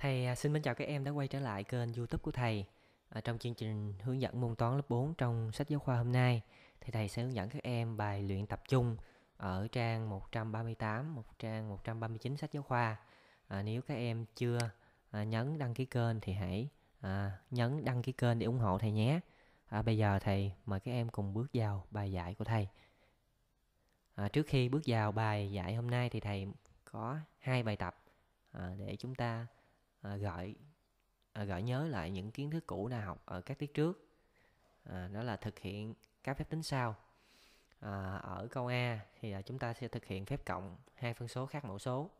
Thầy à, xin mến chào các em đã quay trở lại kênh youtube của thầy à, Trong chương trình hướng dẫn môn toán lớp 4 trong sách giáo khoa hôm nay Thì thầy sẽ hướng dẫn các em bài luyện tập chung Ở trang 138, một trang 139 sách giáo khoa à, Nếu các em chưa à, nhấn đăng ký kênh thì hãy à, nhấn đăng ký kênh để ủng hộ thầy nhé à, Bây giờ thầy mời các em cùng bước vào bài giải của thầy à, Trước khi bước vào bài giải hôm nay thì thầy có hai bài tập à, để chúng ta À, gợi à, gợi nhớ lại những kiến thức cũ đã học ở các tiết trước à, đó là thực hiện các phép tính sau à, ở câu a thì à, chúng ta sẽ thực hiện phép cộng hai phân số khác mẫu số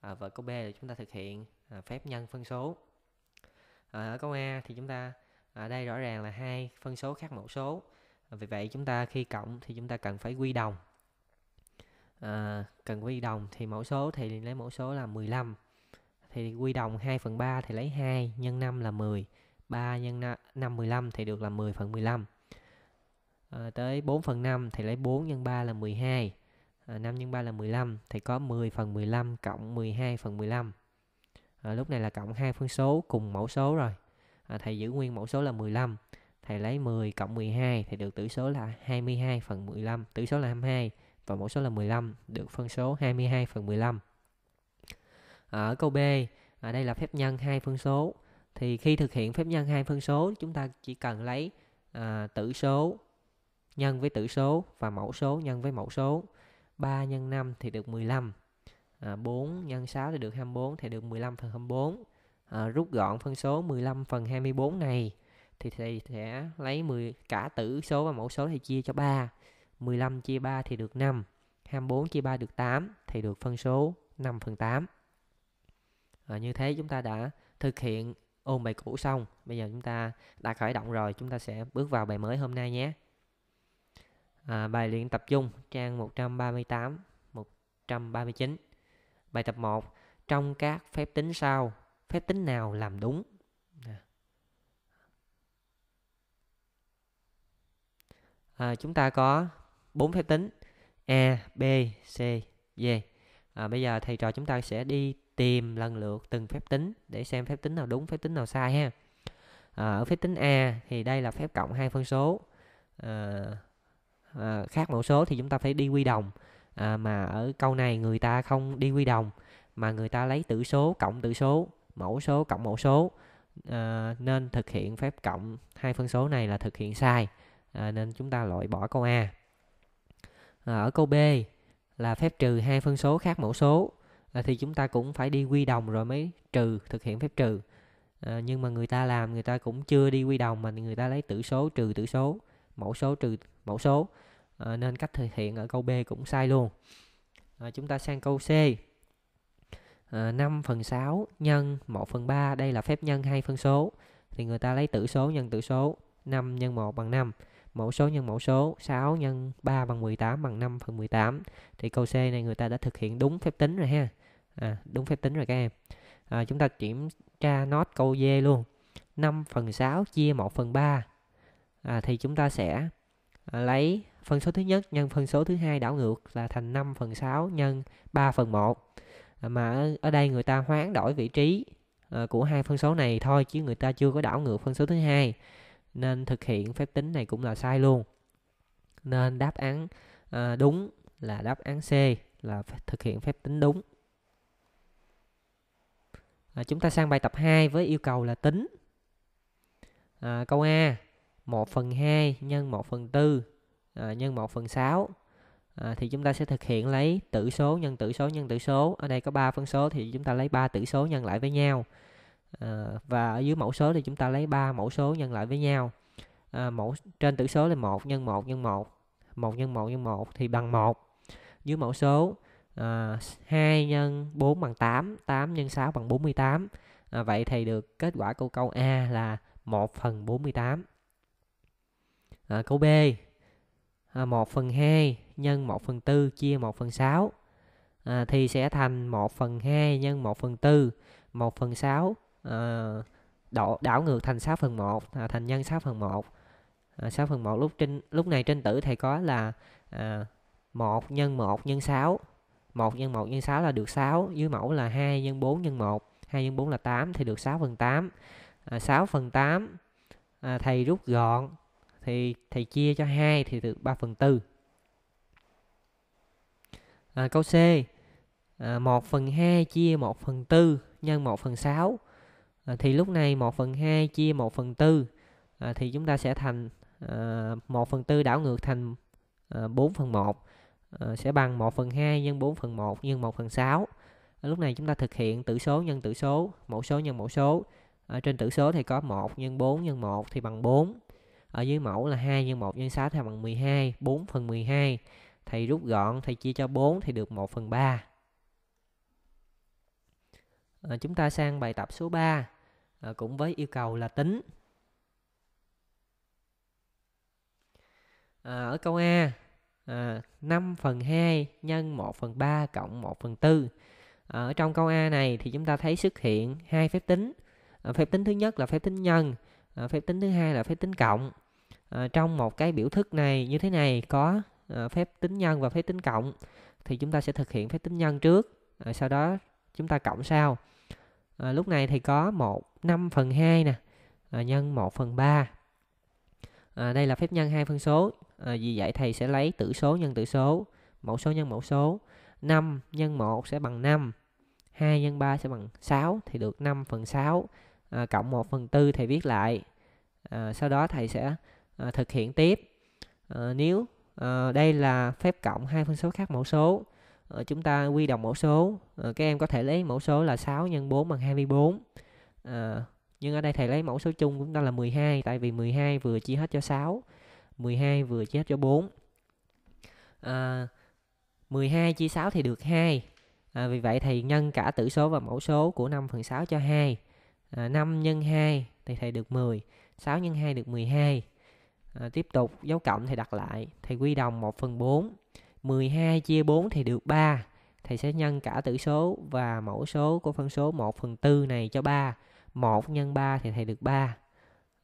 à, và câu b thì chúng ta thực hiện phép nhân phân số à, ở câu a thì chúng ta ở đây rõ ràng là hai phân số khác mẫu số à, vì vậy chúng ta khi cộng thì chúng ta cần phải quy đồng à, cần quy đồng thì mẫu số thì lấy mẫu số là 15 lăm thì quy đồng 2 phần 3 thì lấy 2 nhân 5 là 10 3 nhân 5 15 thì được là 10 phần 15 à, ờ, tới 4 phần 5 thì lấy 4 nhân 3 là 12 à, 5 nhân 3 là 15 thì có 10 phần 15 cộng 12 phần 15 à, ờ, lúc này là cộng hai phân số cùng mẫu số rồi à, thầy giữ nguyên mẫu số là 15 thầy lấy 10 cộng 12 thì được tử số là 22 phần 15 tử số là 22 và mẫu số là 15 được phân số 22 phần 15 ở câu B, ở à, đây là phép nhân hai phân số. Thì khi thực hiện phép nhân hai phân số, chúng ta chỉ cần lấy à, tử số nhân với tử số và mẫu số nhân với mẫu số. 3 nhân 5 thì được 15. À, 4 nhân 6 thì được 24 thì được 15 phần 24. À, rút gọn phân số 15 phần 24 này thì thầy sẽ lấy 10 cả tử số và mẫu số thì chia cho 3. 15 chia 3 thì được 5. 24 chia 3 được 8 thì được phân số 5 phần 8 à, như thế chúng ta đã thực hiện ôn bài cũ xong bây giờ chúng ta đã khởi động rồi chúng ta sẽ bước vào bài mới hôm nay nhé à, bài luyện tập trung trang 138 139 bài tập 1 trong các phép tính sau phép tính nào làm đúng à, chúng ta có bốn phép tính a b c d à, bây giờ thầy trò chúng ta sẽ đi tìm lần lượt từng phép tính để xem phép tính nào đúng phép tính nào sai ha à, ở phép tính a thì đây là phép cộng hai phân số à, à, khác mẫu số thì chúng ta phải đi quy đồng à, mà ở câu này người ta không đi quy đồng mà người ta lấy tử số cộng tử số mẫu số cộng mẫu số à, nên thực hiện phép cộng hai phân số này là thực hiện sai à, nên chúng ta loại bỏ câu a à, ở câu b là phép trừ hai phân số khác mẫu số Ờ, thì chúng ta cũng phải đi quy đồng rồi mới trừ thực hiện phép trừ à, nhưng mà người ta làm người ta cũng chưa đi quy đồng mà người ta lấy tử số trừ tử số mẫu số trừ mẫu số à, nên cách thực hiện ở câu B cũng sai luôn à, chúng ta sang câu C à, 5 phần 6 nhân 1 phần 3 đây là phép nhân hai phân số thì người ta lấy tử số nhân tử số 5 nhân 1 bằng 5 mẫu số nhân mẫu số 6 nhân 3 bằng 18 bằng 5 phần 18 thì câu C này người ta đã thực hiện đúng phép tính rồi ha à, đúng phép tính rồi các em à, chúng ta kiểm tra nốt câu D luôn 5 phần 6 chia 1 phần 3 à, thì chúng ta sẽ à, lấy phân số thứ nhất nhân phân số thứ hai đảo ngược là thành 5 phần 6 nhân 3 phần 1 à, mà ở, ở đây người ta hoán đổi vị trí à, của hai phân số này thôi chứ người ta chưa có đảo ngược phân số thứ hai nên thực hiện phép tính này cũng là sai luôn nên đáp án à, đúng là đáp án C là thực hiện phép tính đúng À, chúng ta sang bài tập 2 với yêu cầu là tính. À, câu A 1 phần 2 nhân 1 phần 4 à, nhân 1 phần 6 à, thì chúng ta sẽ thực hiện lấy tử số nhân tử số nhân tử số. Ở đây có 3 phân số thì chúng ta lấy 3 tử số nhân lại với nhau. À, và ở dưới mẫu số thì chúng ta lấy 3 mẫu số nhân lại với nhau. À, mẫu trên tử số là 1 nhân 1 nhân 1 1 nhân 1 nhân 1 thì bằng 1. Dưới mẫu số à, ờ, 2 nhân 4 bằng 8, 8 nhân 6 bằng 48. À, ờ, vậy thì được kết quả câu câu A là 1 phần 48. À, ờ, câu B à, 1 phần 2 nhân 1 phần 4 chia 1 phần 6 à, thì sẽ thành 1 phần 2 nhân 1 phần 4 1 phần 6 à, đổ, đảo ngược thành 6 phần 1 à, thành nhân 6 phần 1 à, 6 phần 1 lúc trên lúc này trên tử thầy có là à, 1 nhân 1 nhân 6 1 nhân 1 nhân 6 là được 6 dưới mẫu là 2 nhân 4 nhân 1 2 nhân 4 là 8 thì được 6 phần 8 à, 6 phần 8 à, thầy rút gọn thì thầy chia cho 2 thì được 3 phần 4 à, câu C à, 1 phần 2 chia 1 phần 4 nhân 1 phần 6 à, thì lúc này 1 phần 2 chia 1 phần 4 à, thì chúng ta sẽ thành à, 1 phần 4 đảo ngược thành à, 4 phần 1 Ờ, sẽ bằng 1 phần 2 nhân 4 phần 1 nhân 1 phần 6. Ở lúc này chúng ta thực hiện tử số nhân tử số, mẫu số nhân mẫu số. Ở trên tử số thì có 1 nhân 4 nhân 1 thì bằng 4. Ở dưới mẫu là 2 nhân 1 nhân 6 thì bằng 12, 4 phần 12. Thầy rút gọn, thầy chia cho 4 thì được 1 phần 3. À, ờ, chúng ta sang bài tập số 3 à, ờ, cũng với yêu cầu là tính. À, ở câu A à, ờ, 5 phần 2 nhân 1 phần 3 cộng 1 phần 4. Ờ, ở trong câu A này thì chúng ta thấy xuất hiện hai phép tính. Ờ, phép tính thứ nhất là phép tính nhân, phép tính thứ hai là phép tính cộng. trong một cái biểu thức này như thế này có phép tính nhân và phép tính cộng thì chúng ta sẽ thực hiện phép tính nhân trước, sau đó chúng ta cộng sau. lúc này thì có 1 5 phần 2 nè nhân 1 phần 3. đây là phép nhân hai phân số à, vì vậy thầy sẽ lấy tử số nhân tử số mẫu số nhân mẫu số 5 nhân 1 sẽ bằng 5 2 nhân 3 sẽ bằng 6 thì được 5 phần 6 à, ờ, cộng 1 phần 4 thầy viết lại à, sau đó thầy sẽ à, thực hiện tiếp à, nếu à, đây là phép cộng hai phân số khác mẫu số à, chúng ta quy đồng mẫu số à, các em có thể lấy mẫu số là 6 nhân 4 bằng 24 à, nhưng ở đây thầy lấy mẫu số chung chúng ta là 12 tại vì 12 vừa chia hết cho 6 12 vừa chết cho 4 à, 12 chia 6 thì được 2 à, Vì vậy thầy nhân cả tử số và mẫu số của 5 phần 6 cho 2 à, 5 nhân 2 thì thầy được 10 6 nhân 2 được 12 à, Tiếp tục dấu cộng thầy đặt lại Thầy quy đồng 1 phần 4 12 chia 4 thì được 3 Thầy sẽ nhân cả tử số và mẫu số của phân số 1 phần 4 này cho 3 1 nhân 3 thì thầy được 3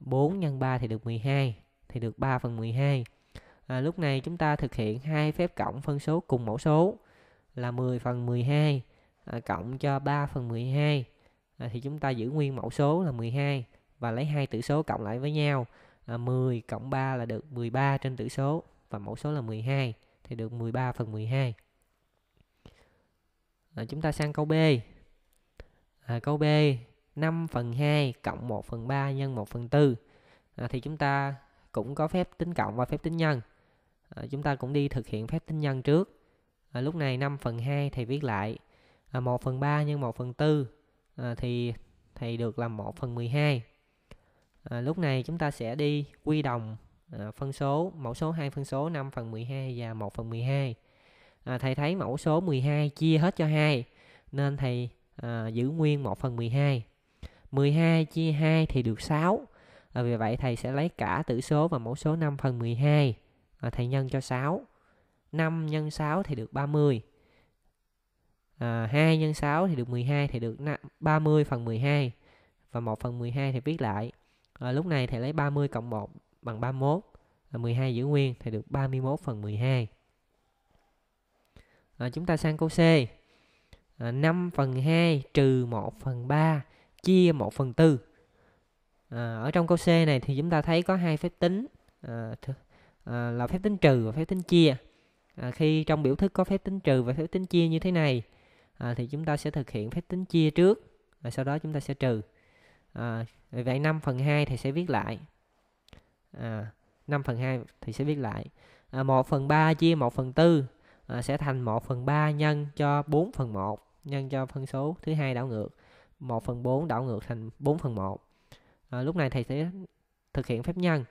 4 nhân 3 thì được 12 thì được 3 phần 12. À, lúc này chúng ta thực hiện hai phép cộng phân số cùng mẫu số là 10 phần 12 à, cộng cho 3 phần 12 à, thì chúng ta giữ nguyên mẫu số là 12 và lấy hai tử số cộng lại với nhau à, 10 cộng 3 là được 13 trên tử số và mẫu số là 12 thì được 13 phần 12 à, chúng ta sang câu B à, câu B 5 phần 2 cộng 1 phần 3 nhân 1 phần 4 à, thì chúng ta cũng có phép tính cộng và phép tính nhân à, chúng ta cũng đi thực hiện phép tính nhân trước à, lúc này 5 phần 2 thầy viết lại à, 1 phần 3 nhân 1 phần 4 à, thì thầy được là 1 phần 12 à, lúc này chúng ta sẽ đi quy đồng à, phân số mẫu số hai phân số 5 phần 12 và 1 phần 12 à, thầy thấy mẫu số 12 chia hết cho 2 nên thầy à, giữ nguyên 1 phần 12 12 chia 2 thì được 6 à, vì vậy thầy sẽ lấy cả tử số và mẫu số 5 phần 12 à, ờ, thầy nhân cho 6 5 nhân 6 thì được 30 à, 2 nhân 6 thì được 12 thì được 30 phần 12 và 1 phần 12 thì viết lại à, lúc này thầy lấy 30 cộng 1 bằng 31 à, 12 giữ nguyên thì được 31 phần 12 à, chúng ta sang câu C à, 5 phần 2 trừ 1 phần 3 chia 1 phần 4 Ờ, ở trong câu C này thì chúng ta thấy có hai phép tính à, th- à, là phép tính trừ và phép tính chia à, khi trong biểu thức có phép tính trừ và phép tính chia như thế này à, thì chúng ta sẽ thực hiện phép tính chia trước và sau đó chúng ta sẽ trừ à, vậy 5 phần 2 thì sẽ viết lại à, 5 phần 2 thì sẽ viết lại à, 1 phần 3 chia 1 phần 4 à, sẽ thành 1 phần 3 nhân cho 4 phần 1 nhân cho phân số thứ hai đảo ngược 1 phần 4 đảo ngược thành 4 phần 1 à, lúc này thầy sẽ thực hiện phép nhân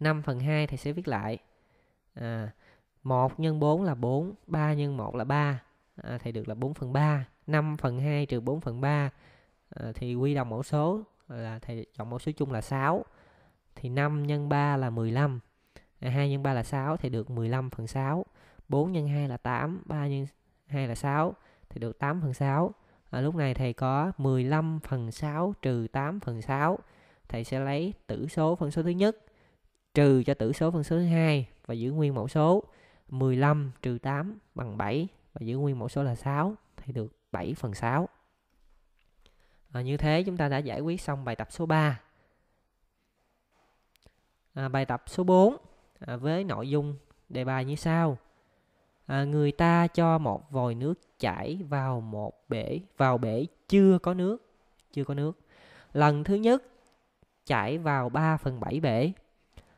5 phần 2 thầy sẽ viết lại à, ờ, 1 nhân 4 là 4 3 nhân 1 là 3 à, ờ, thầy được là 4 phần 3 5 phần 2 trừ 4 phần 3 à, thì quy đồng mẫu số là thầy chọn mẫu số chung là 6 thì 5 nhân 3 là 15 à, 2 nhân 3 là 6 thì được 15 phần 6 4 nhân 2 là 8 3 nhân 2 là 6 thì được 8 phần 6 à, lúc này thầy có 15 phần 6 trừ 8 phần 6 thầy sẽ lấy tử số phân số thứ nhất trừ cho tử số phân số thứ hai và giữ nguyên mẫu số 15 trừ 8 bằng 7 và giữ nguyên mẫu số là 6 thì được 7 phần 6 à, ờ, như thế chúng ta đã giải quyết xong bài tập số 3 à, ờ, bài tập số 4 à, với nội dung đề bài như sau à, người ta cho một vòi nước chảy vào một bể vào bể chưa có nước chưa có nước lần thứ nhất chảy vào 3 phần 7 bể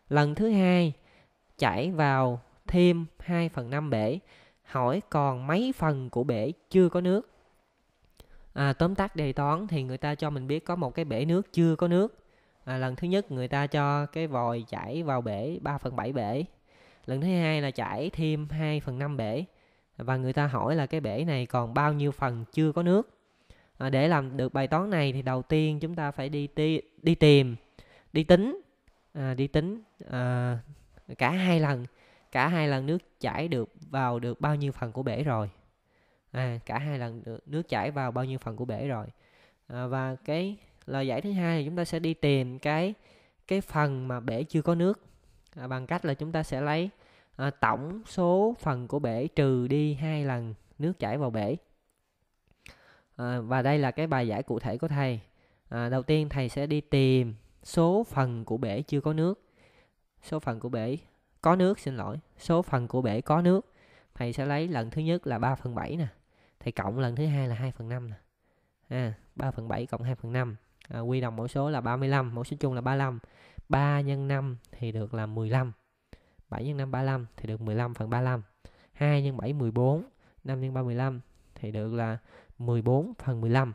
lần thứ hai chảy vào thêm 2 phần 5 bể hỏi còn mấy phần của bể chưa có nước à, tóm tắt đề toán thì người ta cho mình biết có một cái bể nước chưa có nước à, lần thứ nhất người ta cho cái vòi chảy vào bể 3 phần 7 bể lần thứ hai là chảy thêm 2 phần 5 bể và người ta hỏi là cái bể này còn bao nhiêu phần chưa có nước à, để làm được bài toán này thì đầu tiên chúng ta phải đi ti, đi tìm đi tính à, đi tính à, cả hai lần cả hai lần nước chảy được vào được bao nhiêu phần của bể rồi à, cả hai lần được nước chảy vào bao nhiêu phần của bể rồi à, và cái lời giải thứ hai thì chúng ta sẽ đi tìm cái cái phần mà bể chưa có nước à, bằng cách là chúng ta sẽ lấy à, tổng số phần của bể trừ đi hai lần nước chảy vào bể à, và đây là cái bài giải cụ thể của thầy à, đầu tiên thầy sẽ đi tìm số phần của bể chưa có nước số phần của bể có nước xin lỗi số phần của bể có nước thầy sẽ lấy lần thứ nhất là 3 phần 7 nè thầy cộng lần thứ hai là 2 phần 5 nè à, 3 phần 7 cộng 2 phần 5 à, quy đồng mẫu số là 35 mẫu số chung là 35 3 nhân 5 thì được là 15. 7 nhân 5 35 thì được 15 phần 35. 2 nhân 7 14, 5 nhân 3 15 thì được là 14 phần 15.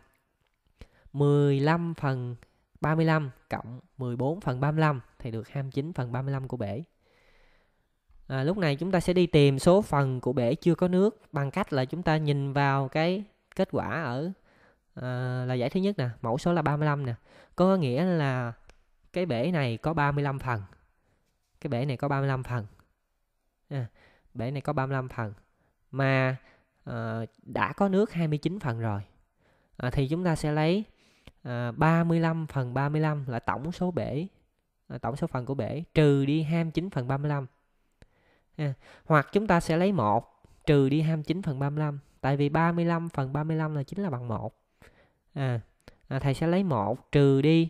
15 phần 35 cộng 14 phần 35 thì được 29 phần 35 của bể. À, lúc này chúng ta sẽ đi tìm số phần của bể chưa có nước bằng cách là chúng ta nhìn vào cái kết quả ở à, là giải thứ nhất nè, mẫu số là 35 nè. Có nghĩa là cái bể này có 35 phần cái bể này có 35 phần à, bể này có 35 phần mà à, đã có nước 29 phần rồi à, thì chúng ta sẽ lấy à, ờ, 35 phần 35 là tổng số bể à, tổng số phần của bể trừ đi 29 phần 35 à, hoặc chúng ta sẽ lấy 1 trừ đi 29 phần 35 tại vì 35 phần 35 là chính là bằng 1 à, à, thầy sẽ lấy 1 trừ đi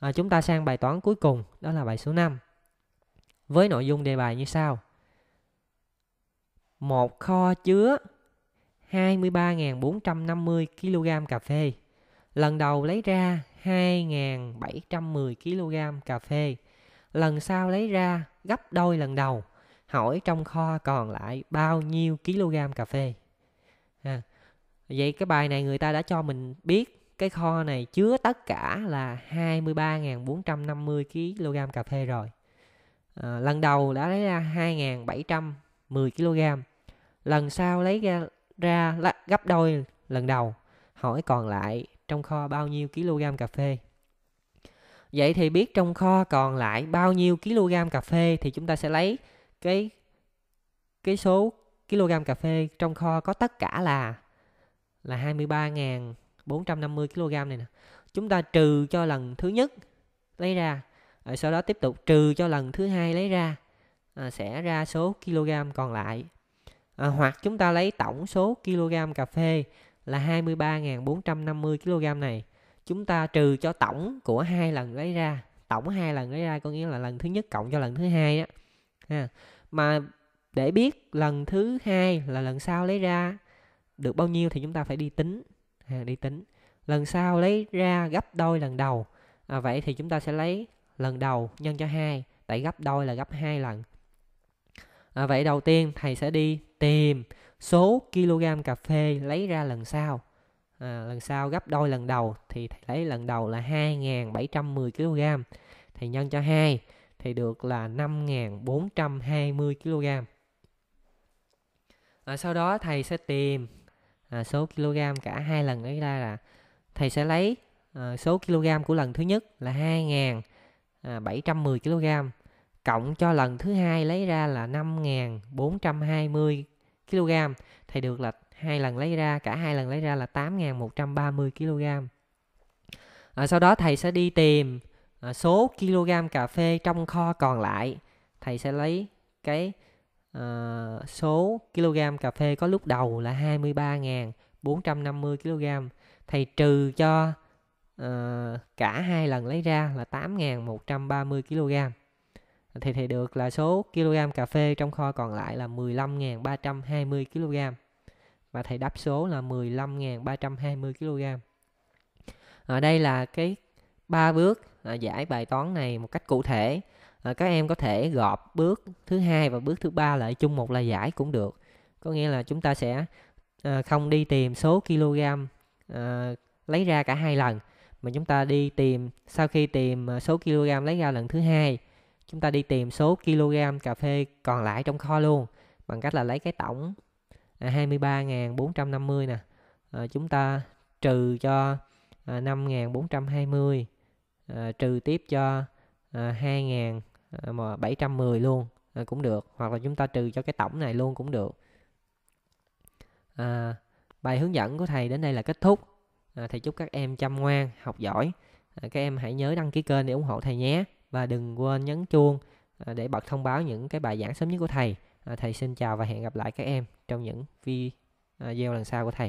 à, chúng ta sang bài toán cuối cùng đó là bài số 5 với nội dung đề bài như sau một kho chứa 23.450 kg cà phê lần đầu lấy ra 2.710 kg cà phê lần sau lấy ra gấp đôi lần đầu hỏi trong kho còn lại bao nhiêu kg cà phê à, vậy cái bài này người ta đã cho mình biết cái kho này chứa tất cả là 23.450 kg cà phê rồi à, lần đầu đã lấy ra 2.710 kg lần sau lấy ra ra gấp đôi lần đầu hỏi còn lại trong kho bao nhiêu kg cà phê vậy thì biết trong kho còn lại bao nhiêu kg cà phê thì chúng ta sẽ lấy cái cái số kg cà phê trong kho có tất cả là là 23.000 450 kg này nè chúng ta trừ cho lần thứ nhất lấy ra rồi sau đó tiếp tục trừ cho lần thứ hai lấy ra à, sẽ ra số kg còn lại à, hoặc chúng ta lấy tổng số kg cà phê là 23.450 kg này chúng ta trừ cho tổng của hai lần lấy ra tổng hai lần lấy ra có nghĩa là lần thứ nhất cộng cho lần thứ hai á ha à, mà để biết lần thứ hai là lần sau lấy ra được bao nhiêu thì chúng ta phải đi tính à, đi tính lần sau lấy ra gấp đôi lần đầu à, vậy thì chúng ta sẽ lấy lần đầu nhân cho hai tại gấp đôi là gấp hai lần à, vậy đầu tiên thầy sẽ đi tìm số kg cà phê lấy ra lần sau à, lần sau gấp đôi lần đầu thì thầy lấy lần đầu là 2.710 kg thì nhân cho 2 thì được là 5.420 kg à, sau đó thầy sẽ tìm À, số kg cả hai lần ấy ra là thầy sẽ lấy à, số kg của lần thứ nhất là 2.710 à, kg cộng cho lần thứ hai lấy ra là 5.420 kg thầy được là hai lần lấy ra cả hai lần lấy ra là 8.130 kg à, sau đó thầy sẽ đi tìm à, số kg cà phê trong kho còn lại thầy sẽ lấy cái uh, số kg cà phê có lúc đầu là 23.450 kg thầy trừ cho uh, cả hai lần lấy ra là 8.130 kg thì thầy được là số kg cà phê trong kho còn lại là 15.320 kg và thầy đáp số là 15.320 kg ở đây là cái ba bước à, giải bài toán này một cách cụ thể à, các em có thể gộp bước thứ hai và bước thứ ba lại chung một là giải cũng được có nghĩa là chúng ta sẽ à, không đi tìm số kg à, ờ, lấy ra cả hai lần mà chúng ta đi tìm sau khi tìm số kg lấy ra lần thứ hai chúng ta đi tìm số kg cà phê còn lại trong kho luôn bằng cách là lấy cái tổng à, 23.450 nè à, chúng ta trừ cho à, 5.420 à, trừ tiếp cho à, 2.000 à, mà luôn à, cũng được hoặc là chúng ta trừ cho cái tổng này luôn cũng được à, bài hướng dẫn của thầy đến đây là kết thúc à, thầy chúc các em chăm ngoan học giỏi à, các em hãy nhớ đăng ký kênh để ủng hộ thầy nhé và đừng quên nhấn chuông à, để bật thông báo những cái bài giảng sớm nhất của thầy à, thầy xin chào và hẹn gặp lại các em trong những video lần sau của thầy